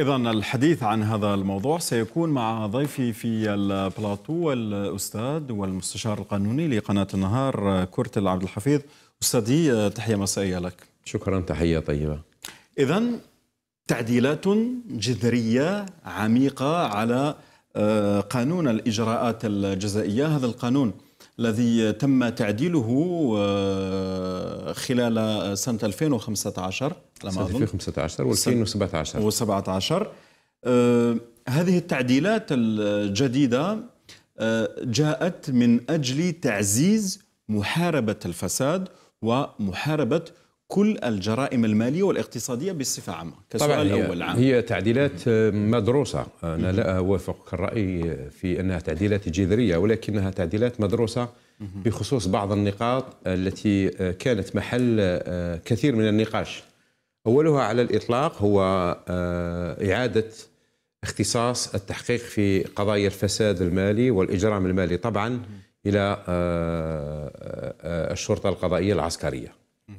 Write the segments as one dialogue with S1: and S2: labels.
S1: إذا الحديث عن هذا الموضوع سيكون مع ضيفي في البلاطو الأستاذ والمستشار القانوني لقناة النهار كرت العبد الحفيظ أستاذي تحية مسائية لك شكرا تحية طيبة إذا تعديلات جذرية عميقة على آه، قانون الإجراءات الجزائية هذا القانون الذي تم تعديله آه، خلال سنة 2015
S2: 2015 و
S1: 2017 و هذه التعديلات الجديدة آه، جاءت من أجل تعزيز محاربة الفساد ومحاربة كل الجرائم المالية والاقتصادية بصفة عامة كسؤال طبعا هي أول عام
S2: هي تعديلات آه، مدروسة أنا لا أوافق الرأي في أنها تعديلات جذرية ولكنها تعديلات مدروسة بخصوص بعض النقاط التي آه، كانت محل آه، كثير من النقاش أولها على الإطلاق هو إعادة اختصاص التحقيق في قضايا الفساد المالي والإجرام المالي طبعا إلى الشرطة القضائية العسكرية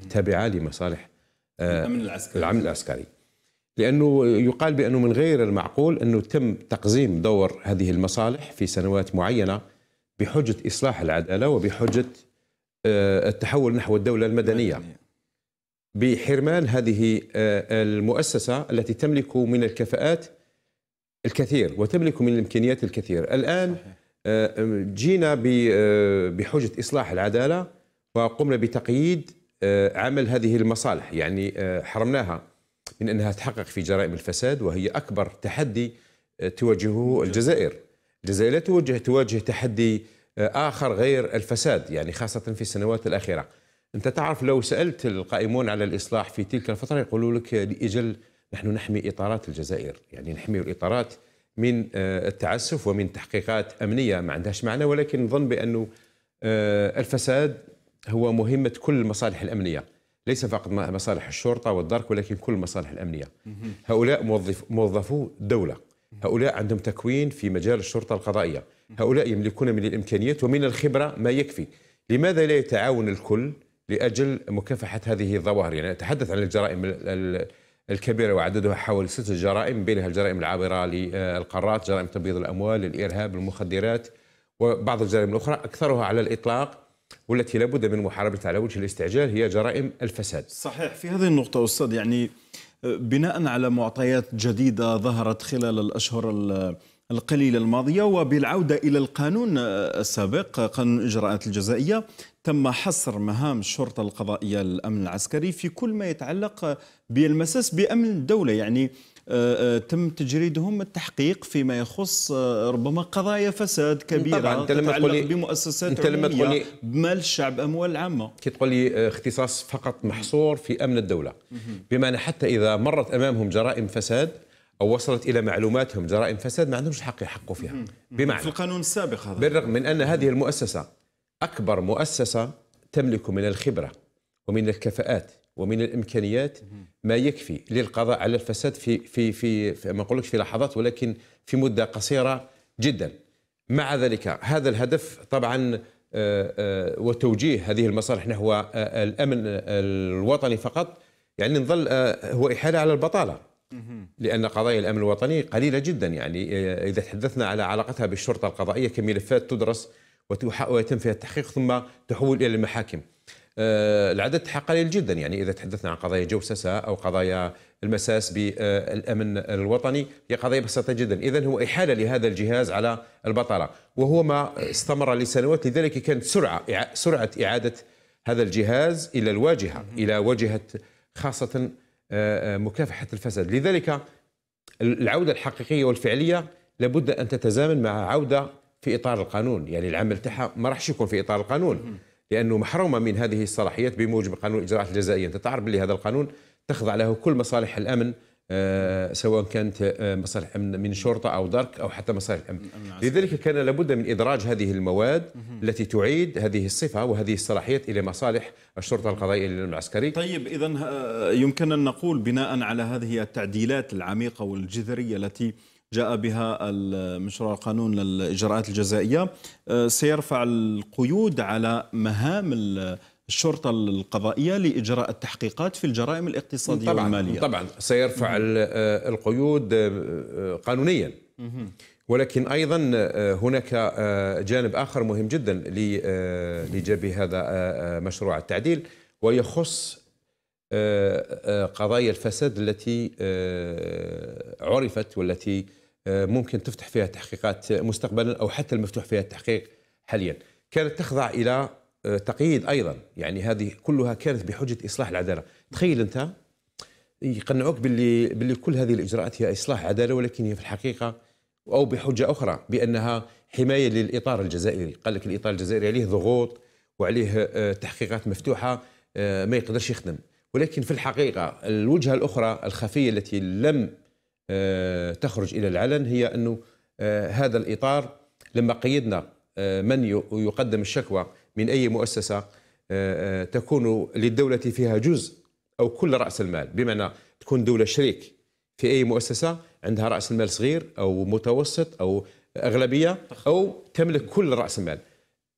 S2: تابعه لمصالح آه، الامن العسكري الامن العسكري لانه يقال بانه من غير المعقول انه تم تقزيم دور هذه المصالح في سنوات معينه بحجه اصلاح العداله وبحجه آه، التحول نحو الدوله المدنيه بحرمان هذه آه، المؤسسه التي تملك من الكفاءات الكثير وتملك من الامكانيات الكثير الان جينا بحجه اصلاح العداله وقمنا بتقييد آه، عمل هذه المصالح يعني آه، حرمناها من انها تحقق في جرائم الفساد وهي اكبر تحدي آه، تواجهه الجزائر. الجزائر لا تواجه تواجه تحدي اخر غير الفساد يعني خاصه في السنوات الاخيره. انت تعرف لو سالت القائمون على الاصلاح في تلك الفتره يقولوا لك لاجل نحن نحمي اطارات الجزائر، يعني نحمي الاطارات من التعسف ومن تحقيقات امنيه ما عندهاش معنى ولكن نظن بانه الفساد هو مهمة كل المصالح الأمنية ليس فقط مصالح الشرطة والدرك ولكن كل المصالح الأمنية هؤلاء موظف موظفو دولة هؤلاء عندهم تكوين في مجال الشرطة القضائية هؤلاء يملكون من الإمكانيات ومن الخبرة ما يكفي لماذا لا يتعاون الكل لأجل مكافحة هذه الظواهر يعني أتحدث عن الجرائم الكبيرة وعددها حول ست جرائم بينها الجرائم العابرة للقارات جرائم تبييض الأموال الإرهاب المخدرات وبعض الجرائم الأخرى أكثرها على الإطلاق والتي لابد من محاربتها على وجه الاستعجال هي جرائم الفساد صحيح في هذه النقطة أستاذ يعني آه، بناء على
S1: معطيات جديدة ظهرت خلال الأشهر القليلة الماضية وبالعودة إلى القانون آه، السابق آه، قانون الإجراءات الجزائية تم حصر مهام الشرطة القضائية الأمن العسكري في كل ما يتعلق بالمساس بأمن الدولة يعني آه، آه، تم تجريدهم التحقيق فيما يخص آه، ربما قضايا فساد
S2: كبيره طبعا انت لما تقولي
S1: بمؤسسات انت لما تقولي
S2: بمال الشعب اموال العامه كي تقول لي اختصاص فقط محصور في امن الدوله بمعنى حتى اذا مرت امامهم جرائم فساد او وصلت الى معلوماتهم جرائم فساد ما عندهمش الحق يحقوا فيها بمعنى في القانون السابق هذا بالرغم من ان هذه المؤسسه اكبر مؤسسه تملك من الخبره ومن الكفاءات ومن الامكانيات ما يكفي للقضاء على الفساد في في في, في ما نقولكش في لحظات ولكن في مده قصيره جدا. مع ذلك هذا الهدف طبعا آه، آه، وتوجيه هذه المصالح نحو آه، الامن الوطني فقط يعني نظل هو احاله على البطاله. لأن قضايا الأمن الوطني قليلة جدا يعني إذا تحدثنا على علاقتها بالشرطة القضائية كملفات تدرس ويتم فيها التحقيق ثم تحول إلى المحاكم آه، العدد قليل جدا يعني اذا تحدثنا عن قضايا جوسسه او قضايا المساس بالامن الوطني هي قضيه بسيطه جدا، اذا هو احاله لهذا الجهاز على البطاله وهو ما استمر لسنوات لذلك كانت سرعه سرعه اعاده هذا الجهاز الى الواجهه الى واجهه خاصه آه، آه، مكافحه الفساد، لذلك العوده الحقيقيه والفعليه لابد ان تتزامن مع عوده في اطار القانون، يعني العمل تاعها ما راحش يكون في اطار القانون. لانه محرومه من هذه الصلاحيات بموجب قانون الاجراءات الجزائيه انت تعرف بلي هذا القانون تخضع له كل مصالح الامن آه، سواء كانت آه، مصالح امن من شرطه او درك او حتى مصالح الامن لذلك كان لابد من ادراج هذه المواد التي تعيد هذه الصفه وهذه الصلاحيات الى مصالح الشرطه القضائيه العسكري طيب اذا آه، يمكن ان نقول بناء على هذه التعديلات
S1: العميقه والجذريه التي جاء بها مشروع القانون للإجراءات الجزائية أه، سيرفع القيود على مهام الشرطة
S2: القضائية لإجراء التحقيقات في الجرائم الاقتصادية طبعا والمالية طبعا سيرفع أه، القيود أه، قانونيا ولكن ايضا هناك جانب اخر مهم جدا لايجاب هذا مشروع التعديل ويخص آه، آه، قضايا الفساد التي آه، عرفت والتي ممكن تفتح فيها تحقيقات مستقبلا او حتى المفتوح فيها التحقيق حاليا كانت تخضع الى تقييد ايضا يعني هذه كلها كانت بحجه اصلاح العداله تخيل انت يقنعوك باللي باللي كل هذه الاجراءات هي اصلاح عداله ولكن هي في الحقيقه او بحجه اخرى بانها حمايه للاطار الجزائري قال لك الاطار الجزائري عليه ضغوط وعليه تحقيقات مفتوحه ما يقدرش يخدم ولكن في الحقيقة الوجهة الأخرى الخفية التي لم آه، تخرج إلى العلن هي أنه آه، هذا الإطار لما قيدنا آه، من يقدم الشكوى من أي مؤسسة تكون للدولة فيها جزء أو كل رأس المال بمعنى تكون دولة شريك في أي مؤسسة عندها رأس المال صغير أو متوسط أو أغلبية أو تملك كل رأس المال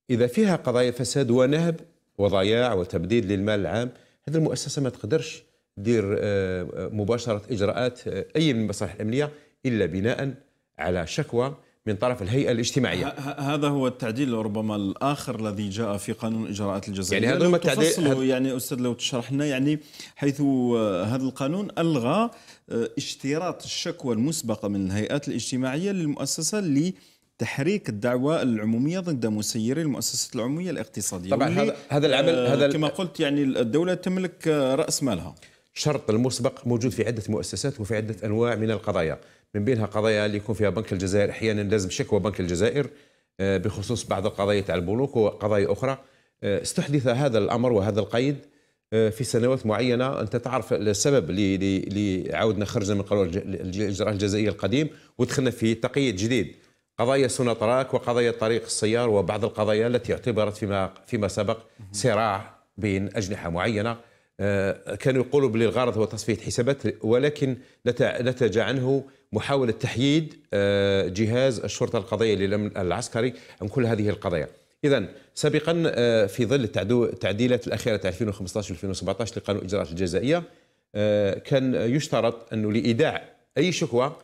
S2: إذا فيها قضايا فساد ونهب وضياع وتبديد للمال العام هذه المؤسسه ما تقدرش دير آه، آه، مباشره اجراءات آه، اي من المصالح الامنيه الا بناء على شكوى من طرف الهيئه الاجتماعيه
S1: هذا هو التعديل ربما الاخر الذي جاء في قانون الاجراءات الجزائيه يعني هذا هو التعديل يعني استاذ لو تشرح لنا يعني حيث هذا القانون الغى اشتراط الشكوى المسبقه من الهيئات الاجتماعيه للمؤسسه اللي تحريك الدعوة العمومية ضد مسيري المؤسسة العمومية الاقتصادية طبعا هذا هذا العمل آه، هذا كما قلت
S2: يعني الدولة تملك آه، رأس مالها الشرط المسبق موجود في عدة مؤسسات وفي عدة أنواع من القضايا من بينها قضايا اللي يكون فيها بنك الجزائر أحيانا لازم شكوى بنك الجزائر آه، بخصوص بعض القضايا تاع البنوك وقضايا أخرى استحدث هذا الأمر وهذا القيد في سنوات معينه انت تعرف السبب اللي عاودنا خرجنا من قانون الاجراءات الجزائيه القديم ودخلنا في تقييد جديد قضايا سوناتراك وقضايا طريق السيار وبعض القضايا التي اعتبرت فيما فيما سبق صراع بين اجنحه معينه آه، كانوا يقولوا بلي الغرض هو تصفيه حسابات ولكن نتج عنه محاوله تحييد آه، جهاز الشرطه القضائيه للامن العسكري عن كل هذه القضايا. اذا سابقا آه، في ظل التعديلات الاخيره تاع 2015 2017 لقانون الاجراءات الجزائيه كان يشترط انه لايداع اي شكوى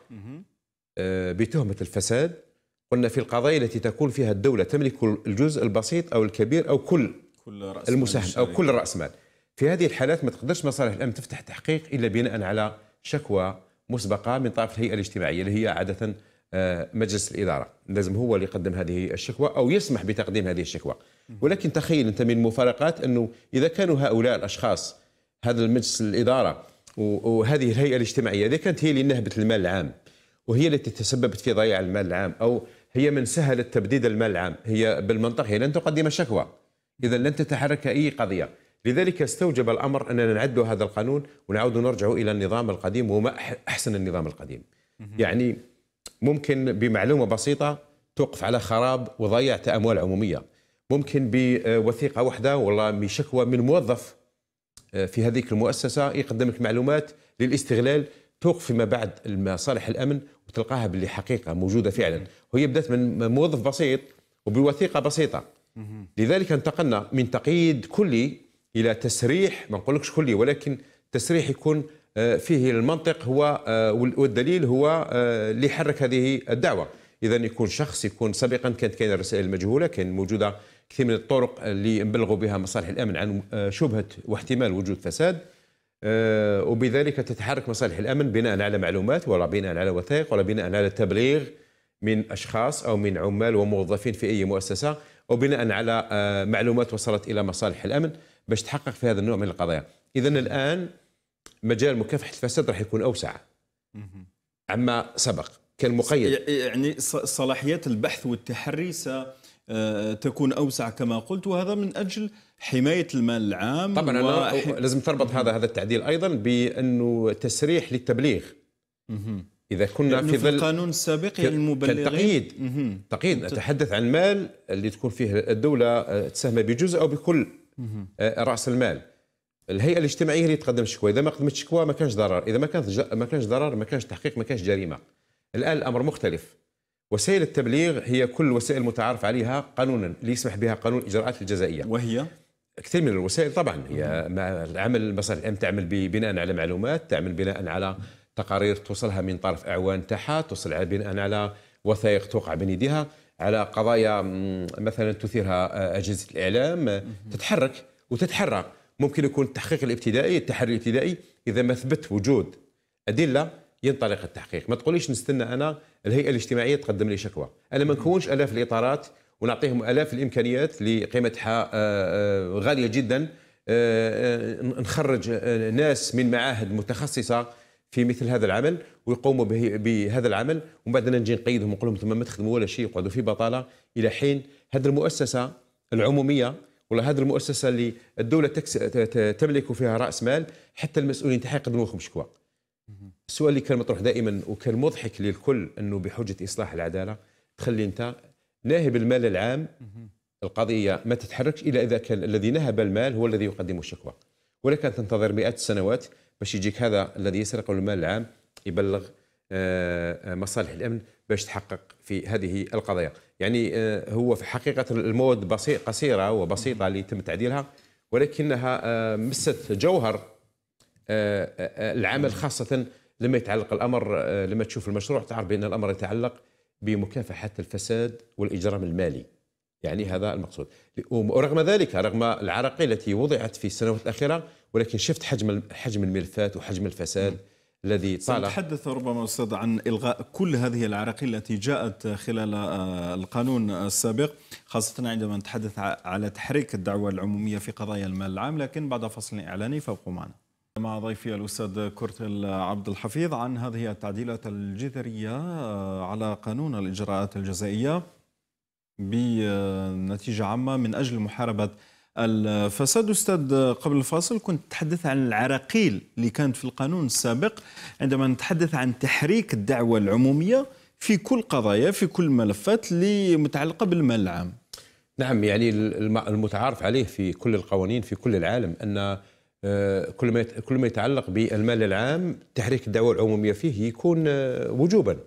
S2: بتهمه الفساد قلنا في القضايا التي تكون فيها الدولة تملك الجزء البسيط أو الكبير أو كل,
S1: كل رأس المساهم أو كل
S2: رأس مال في هذه الحالات ما تقدرش مصالح الأمن تفتح تحقيق إلا بناء على شكوى مسبقة من طرف الهيئة الاجتماعية اللي هي عادة آه، مجلس الإدارة لازم هو اللي يقدم هذه الشكوى أو يسمح بتقديم هذه الشكوى ولكن تخيل أنت من المفارقات أنه إذا كانوا هؤلاء الأشخاص هذا المجلس الإدارة وهذه الهيئة الاجتماعية إذا كانت هي اللي نهبت المال العام وهي التي تسببت في ضياع المال العام أو هي من سهل التبديد الملعب هي بالمنطق هي لن تقدم شكوى إذا لن تتحرك أي قضية لذلك استوجب الأمر أننا نعد هذا القانون ونعود نرجع إلى النظام القديم وما أحسن النظام القديم يعني ممكن بمعلومة بسيطة توقف على خراب وضيعت أموال عمومية ممكن بوثيقة واحدة والله بشكوى من موظف آه، في هذيك المؤسسة يقدم لك معلومات للاستغلال توقف فيما بعد المصالح الأمن وتلقاها باللي حقيقة موجودة فعلا وهي بدات من موظف بسيط وبوثيقه بسيطه لذلك انتقلنا من تقييد كلي الى تسريح ما نقولكش كلي ولكن تسريح يكون آه، فيه المنطق هو آه، والدليل هو آه، اللي حرك هذه الدعوه اذا يكون شخص يكون سابقا كانت كاينه الرسائل المجهوله كان موجوده كثير من الطرق اللي نبلغوا بها مصالح الامن عن شبهه واحتمال وجود فساد وبذلك تتحرك مصالح الامن بناء على معلومات ولا بناء على وثائق ولا بناء على تبليغ من أشخاص أو من عمال وموظفين في أي مؤسسة وبناء على آه، معلومات وصلت إلى مصالح الأمن باش تحقق في هذا النوع من القضايا إذا الآن مجال مكافحة الفساد راح يكون أوسع عما سبق كان مقيد يعني صلاحيات البحث والتحري
S1: ستكون آه، أوسع كما قلت وهذا من أجل حماية المال العام طبعا أنا
S2: لازم تربط هذا هذا التعديل أيضا بأنه تسريح للتبليغ اذا كنا في ظل القانون السابق المبلغين تقييد تقييد نتحدث عن المال اللي تكون فيه الدوله آه، تساهم بجزء او بكل آه، راس المال الهيئه الاجتماعيه اللي تقدم الشكوى اذا ما قدمت شكوى ما كانش ضرر اذا ما كانت ما كانش ضرر ما كانش تحقيق ما كانش جريمه الان الامر مختلف وسائل التبليغ هي كل الوسائل المتعارف عليها قانونا اللي يسمح بها قانون الاجراءات الجزائيه وهي كثير من الوسائل طبعا هي العمل مثلا تعمل بناء على معلومات تعمل بناء على تقارير توصلها من طرف اعوان تاعها توصل بناء على وثائق توقع بين يديها على قضايا مثلا تثيرها آه، اجهزه الاعلام آه، تتحرك وتتحرى ممكن يكون التحقيق الابتدائي التحري الابتدائي اذا ما ثبت وجود ادله ينطلق التحقيق ما تقوليش نستنى انا الهيئه الاجتماعيه تقدم لي شكوى انا ما نكونش الاف الاطارات ونعطيهم الاف الامكانيات اللي قيمتها آه، غاليه جدا نخرج ناس من معاهد متخصصه في مثل هذا العمل ويقوموا بهذا العمل ومن بعد نجي نقيدهم ونقول لهم ثم ما تخدموا ولا شيء يقعدوا في بطاله الى حين هذه المؤسسه العموميه ولا هذه المؤسسه اللي الدوله تكس... تملك فيها راس مال حتى المسؤولين تاعها يقدموا لكم شكوى. السؤال اللي كان مطروح دائما وكان مضحك للكل انه بحجه اصلاح العداله تخلي انت ناهب المال العام القضيه ما تتحركش الا اذا كان الذي نهب المال هو الذي يقدم الشكوى. ولكن تنتظر مئات السنوات باش يجيك هذا الذي يسرق المال العام يبلغ آه، آه، مصالح الامن باش تحقق في هذه القضايا يعني آه، هو في حقيقه المواد بسيط قصيره وبسيطه اللي تم تعديلها ولكنها مست جوهر العمل خاصه لما يتعلق الامر لما تشوف المشروع تعرف بان الامر يتعلق بمكافحه الفساد والاجرام المالي يعني هذا المقصود ورغم ذلك رغم العرق التي وضعت في السنوات الأخيرة ولكن شفت حجم حجم الملفات وحجم الفساد الذي طال سنتحدث
S1: ربما أستاذ عن إلغاء كل هذه العراقيل التي جاءت خلال آه، القانون السابق خاصة عندما نتحدث على تحريك الدعوة العمومية في قضايا المال العام لكن بعد فصل إعلاني فابقوا معنا مع ضيفي الأستاذ كرتل عبد الحفيظ عن هذه التعديلات الجذرية آه، على قانون الإجراءات الجزائية بنتيجة عامة من أجل محاربة الفساد أستاذ قبل الفاصل كنت تحدث عن العراقيل اللي كانت في القانون السابق عندما نتحدث عن تحريك الدعوة العمومية في كل قضايا في كل الملفات اللي متعلقة
S2: بالمال العام نعم يعني المتعارف عليه في كل القوانين في كل العالم أن آه، كل ما كل ما يتعلق بالمال العام تحريك الدعوة العمومية فيه يكون آه، وجوبا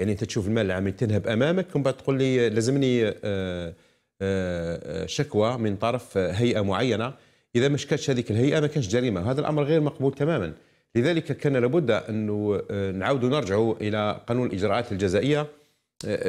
S2: يعني انت تشوف المال العام تنهب امامك ومن بعد تقول لي لازمني آه، آه، آه، شكوى من طرف هيئه معينه اذا ما شكاتش هذيك الهيئه ما كانش جريمه هذا الامر غير مقبول تماما لذلك كان لابد انه نعاودوا نرجعوا الى قانون الاجراءات الجزائيه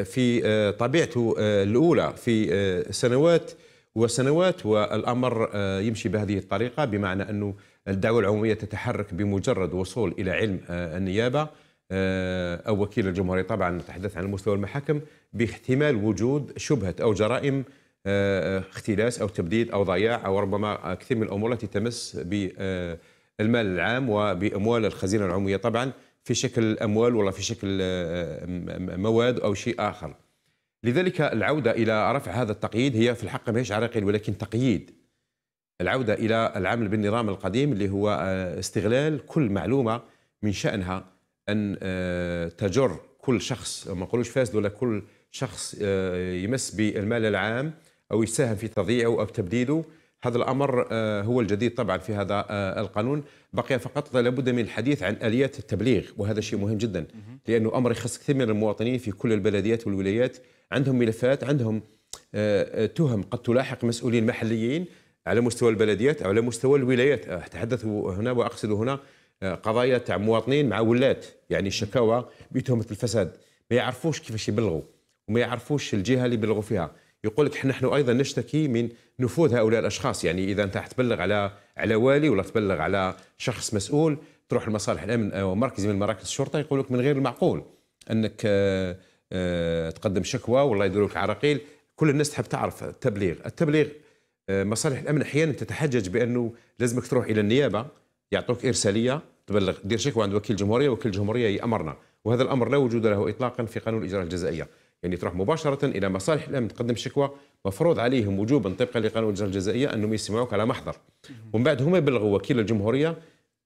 S2: في طبيعته الاولى في سنوات وسنوات والامر يمشي بهذه الطريقه بمعنى انه الدعوه العموميه تتحرك بمجرد وصول الى علم النيابه آه، أو وكيل الجمهورية طبعا نتحدث عن مستوى المحاكم باحتمال وجود شبهة أو جرائم آه، آه، اختلاس أو تبديد أو ضياع أو ربما كثير من الأمور التي تمس بالمال العام وبأموال الخزينة العمومية طبعا في شكل أموال ولا في شكل مواد أو شيء آخر لذلك العودة إلى رفع هذا التقييد هي في الحق ماهيش عراقيل ولكن تقييد العودة إلى العمل بالنظام القديم اللي هو استغلال كل معلومة من شأنها ان آه، تجر كل شخص ما نقولوش فاسد ولا كل شخص آه، يمس بالمال العام او يساهم في تضييعه او تبديله هذا الامر آه، هو الجديد طبعا في هذا القانون بقي فقط لابد من الحديث عن اليات التبليغ وهذا شيء مهم جدا لانه امر يخص كثير من المواطنين في كل البلديات والولايات عندهم ملفات عندهم تهم قد تلاحق مسؤولين محليين على مستوى البلديات او على مستوى الولايات اتحدث هنا واقصد هنا آه، قضايا تاع مواطنين مع ولات يعني شكاوى بتهمه الفساد ما يعرفوش كيفاش يبلغوا وما يعرفوش الجهه اللي بلغوا فيها يقول لك نحن ايضا نشتكي من نفوذ هؤلاء الاشخاص يعني اذا انت تبلغ على على والي ولا تبلغ على شخص مسؤول تروح لمصالح الامن او مركز من مراكز الشرطه يقول لك من غير المعقول انك آه، آه، تقدم شكوى والله يدير لك عراقيل كل الناس تحب تعرف التبليغ التبليغ مصالح الامن احيانا تتحجج بانه لازمك تروح الى النيابه يعطوك ارساليه تبلغ دير شكوى عند وكيل الجمهوريه وكيل الجمهوريه يامرنا وهذا الامر لا وجود له اطلاقا في قانون الاجراءات الجزائيه يعني تروح مباشره الى مصالح الامن تقدم شكوى مفروض عليهم وجوبا طبقا لقانون الاجراءات الجزائيه انهم يسمعوك على محضر ومن بعد هم يبلغوا وكيل الجمهوريه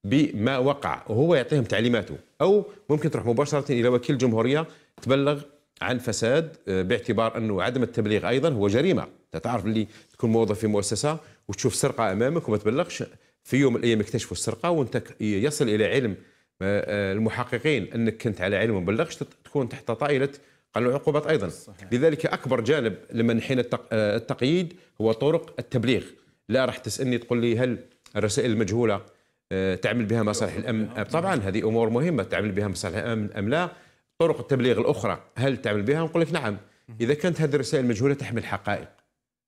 S2: بما وقع وهو يعطيهم تعليماته او ممكن تروح مباشره الى وكيل الجمهوريه تبلغ عن فساد آه، باعتبار انه عدم التبليغ ايضا هو جريمه تعرف اللي تكون موظف في مؤسسه وتشوف سرقه امامك وما تبلغش في يوم من الايام يكتشفوا السرقه وانت يصل الى علم آه، آه، المحققين انك كنت على علم مبلغش تكون تحت طائله قانون العقوبات ايضا صحيح. لذلك اكبر جانب لمن حين آه، التقييد هو طرق التبليغ لا راح تسالني تقول لي هل الرسائل المجهوله تعمل بها مصالح الامن طبعا هذه امور مهمه تعمل بها مصالح الامن ام لا طرق التبليغ الاخرى هل تعمل بها نقول لك نعم اذا كانت هذه الرسائل المجهوله تحمل حقائق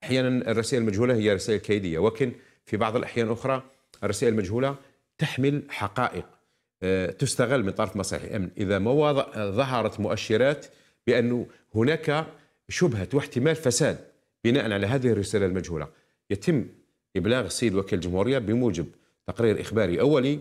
S2: احيانا الرسائل المجهوله هي رسائل كيديه ولكن في بعض الاحيان الاخرى الرسائل المجهولة تحمل حقائق آه، تستغل من طرف مصالح الأمن إذا ما ظهرت مؤشرات بأن هناك شبهة واحتمال فساد بناء على هذه الرسالة المجهولة يتم إبلاغ السيد وكيل الجمهورية بموجب تقرير إخباري أولي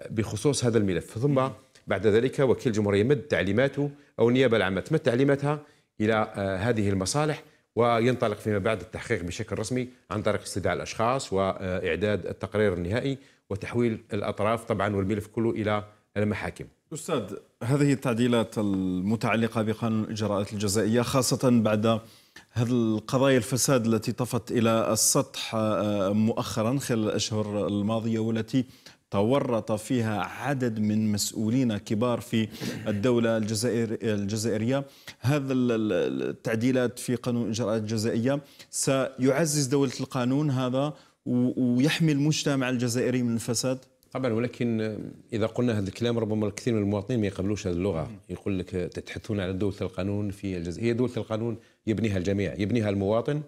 S2: آه، بخصوص هذا الملف ثم بعد ذلك وكيل الجمهورية مد تعليماته أو النيابة العامة تمد تعليماتها إلى آه، هذه المصالح وينطلق فيما بعد التحقيق بشكل رسمي عن طريق استدعاء الاشخاص واعداد التقرير النهائي وتحويل الاطراف طبعا والملف كله الى المحاكم.
S1: استاذ هذه التعديلات المتعلقه بقانون الاجراءات الجزائيه خاصه بعد هذه القضايا الفساد التي طفت الى السطح آه، مؤخرا خلال الاشهر الماضيه والتي تورط فيها عدد من مسؤولين كبار في الدولة الجزائر الجزائرية هذا التعديلات في قانون الإجراءات الجزائية سيعزز دولة القانون هذا ويحمي المجتمع
S2: الجزائري من الفساد طبعا ولكن آه، اذا قلنا هذا الكلام ربما الكثير من المواطنين ما يقبلوش هذه اللغه يقول لك آه، تتحدثون على دوله القانون في الجزائر هي دوله القانون يبنيها الجميع يبنيها المواطن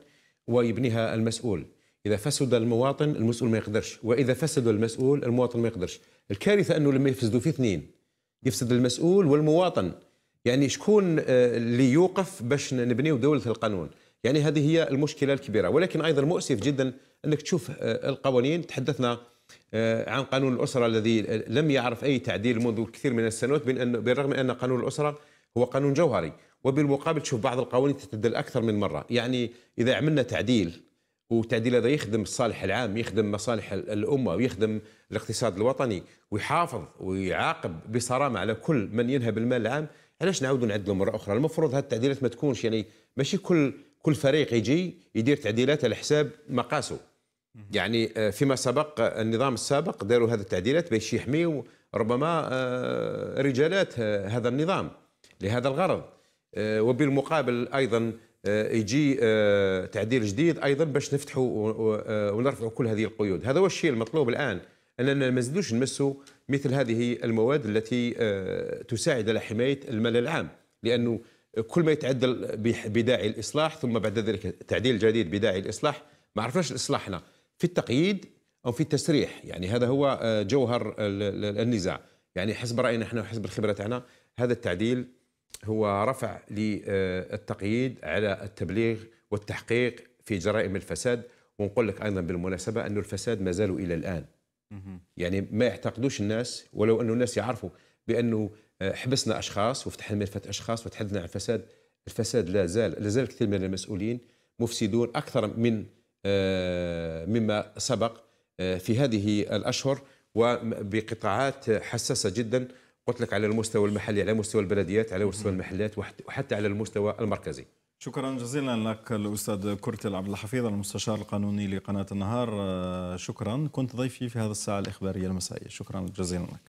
S2: ويبنيها المسؤول اذا فسد المواطن المسؤول ما يقدرش واذا فسد المسؤول المواطن ما يقدرش الكارثه انه لما يفسدوا في اثنين يفسد المسؤول والمواطن يعني شكون آه، اللي يوقف باش نبنيو دوله القانون يعني هذه هي المشكله الكبيره ولكن ايضا مؤسف جدا انك تشوف آه، القوانين تحدثنا آه، عن قانون الاسره الذي لم يعرف اي تعديل منذ كثير من السنوات بالرغم ان قانون الاسره هو قانون جوهري وبالمقابل تشوف بعض القوانين تتبدل اكثر من مره يعني اذا عملنا تعديل والتعديل هذا يخدم الصالح العام يخدم مصالح الامه ويخدم الاقتصاد الوطني ويحافظ ويعاقب بصرامه على كل من ينهب المال العام علاش نعاودوا نعدلوا مره اخرى المفروض هذه التعديلات ما تكونش يعني ماشي كل كل فريق يجي يدير تعديلات على حساب مقاسه يعني آه، فيما سبق النظام السابق داروا هذه التعديلات باش يحميوا ربما آه، رجالات آه، هذا النظام لهذا الغرض وبالمقابل ايضا آه، يجي آه، تعديل جديد ايضا باش نفتحوا آه، ونرفعوا كل هذه القيود هذا هو الشيء المطلوب الان اننا ما نزيدوش نمسوا مثل هذه المواد التي تساعد على حمايه المال العام لانه كل ما يتعدل بداعي الاصلاح ثم بعد ذلك تعديل جديد بداعي الاصلاح ما عرفناش اصلاحنا في التقييد او في التسريح يعني هذا هو جوهر النزاع يعني حسب راينا احنا وحسب الخبره تاعنا هذا التعديل هو رفع للتقييد على التبليغ والتحقيق في جرائم الفساد ونقول لك ايضا بالمناسبه انه الفساد ما زالوا الى الان يعني ما يعتقدوش الناس ولو انه الناس يعرفوا بانه حبسنا اشخاص وفتحنا ملفات اشخاص وتحدثنا عن الفساد الفساد لا زال لا زال كثير من المسؤولين مفسدون اكثر من آه، مما سبق آه، في هذه الاشهر وبقطاعات حساسه جدا قلت لك على المستوى المحلي على مستوى البلديات على مستوى المحلات وحتى على المستوى المركزي
S1: شكرا جزيلا لك الاستاذ كرتل عبد الحفيظ المستشار القانوني لقناه النهار آه، شكرا كنت ضيفي في هذا الساعه الاخباريه المسائيه شكرا جزيلا لك